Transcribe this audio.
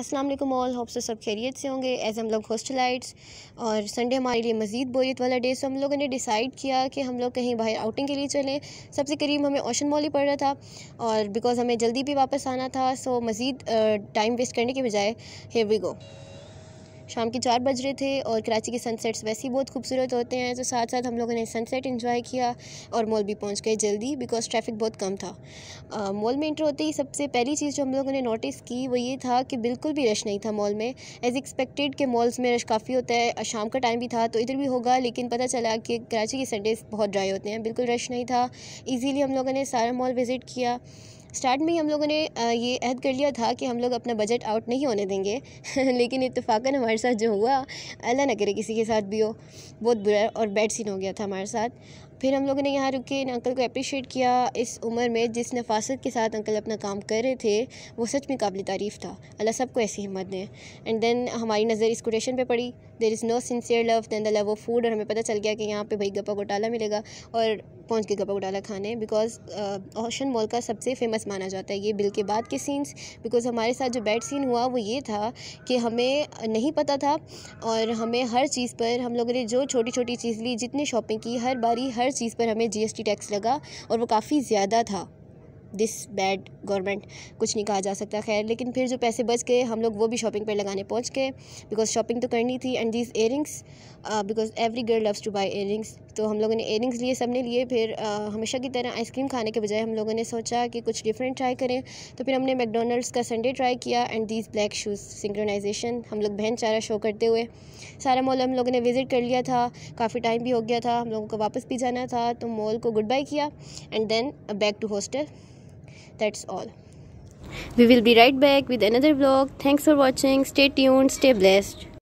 अस्सलाम वालेकुम all hope से सब खैरियत से होंगे एज़ हम लोग हॉस्टलाइट्स और संडे हमारे लिए मज़ीद बोरियत वाला डे सो हम लोगों ने डिसाइड किया कि हम लोग कहीं बाहर आउटिंग के लिए चलें सबसे करीब हमें ओशन मॉल ही पड़ रहा था और बिकॉज़ हमें जल्दी भी वापस आना था सो मज़ीद टाइम वेस्ट करने के बजाय हेयर वी गो शाम के चार बज रहे थे और कराची के सनसेट्स वैसे ही बहुत खूबसूरत होते हैं तो साथ साथ हम लोगों ने सनसेट इन्जॉय किया और मॉल भी पहुंच गए जल्दी बिकॉज ट्रैफिक बहुत कम था मॉल में इंटर होते ही सबसे पहली चीज़ जो हम लोगों ने नोटिस की वो ये था कि बिल्कुल भी रश नहीं था मॉल में एज़ एक्सपेक्टेड कि मॉल्स में रश काफ़ी होता है शाम का टाइम भी था तो इधर भी होगा लेकिन पता चला कि कराची के संडेज़ बहुत ड्राई होते हैं बिल्कुल रश नहीं था ईज़िली हम लोगों ने सारा मॉल विज़िट किया स्टार्ट में ही हम लोगों ने ये अहद कर लिया था कि हम लोग अपना बजट आउट नहीं होने देंगे लेकिन इतफाक़न हमारे साथ जो हुआ अल्लाह न करे किसी के साथ भी हो बहुत बुरा और बैड सीन हो गया था हमारे साथ फिर हम लोगों ने यहाँ रुक के इन अंकल को अप्रिशिएट किया इस उम्र में जिस नफासत के साथ अंकल अपना काम कर रहे थे वो सच में काबिल तारीफ़ था अल्लाह सब को ऐसी हिम्मत दें एंड देन हमारी नज़र इस कोटेशन पे पड़ी there is no sincere love than the love of food और हमें पता चल गया कि यहाँ पे भाई गप्पा घोटाला मिलेगा और पहुँच के गप्पा घोटाला खाने बिकॉज ओशन मॉल का सबसे फेमस माना जाता है ये बिल के बाद के सीन्स बिकॉज हमारे साथ जो बैड सीन हुआ वो ये था कि हमें नहीं पता था और हमें हर चीज़ पर हम लोगों ने जो छोटी छोटी चीज़ ली जितनी शॉपिंग की हर बारी हर हर चीज़ पर हमें जीएसटी टैक्स लगा और वो काफ़ी ज़्यादा था दिस बैड गवर्नमेंट कुछ नहीं कहा जा सकता खैर लेकिन फिर जो पैसे बच गए हम लोग वो भी शॉपिंग पर लगाने पहुँच गए बिकॉज शॉपिंग तो करनी थी and these earrings because every girl loves to buy earrings तो हम लोगों ने एयरिंग्स लिए सब ने लिए फिर uh, हमेशा की तरह आइसक्रीम खाने के बजाय हम लोगों ने सोचा कि कुछ डिफरेंट ट्राई करें तो फिर हमने मैकडोनल्ड्स का संडे ट्राई किया and these black shoes synchronization हम लोग बहन चारा शो करते हुए सारा मॉल हम लोगों ने विज़िट कर लिया था काफ़ी टाइम भी हो गया था हम लोगों को वापस भी जाना था तो मॉल को गुड बाई किया and then back to hostel That's all. We will be right back with another vlog. Thanks for watching. Stay tuned. Stay blessed.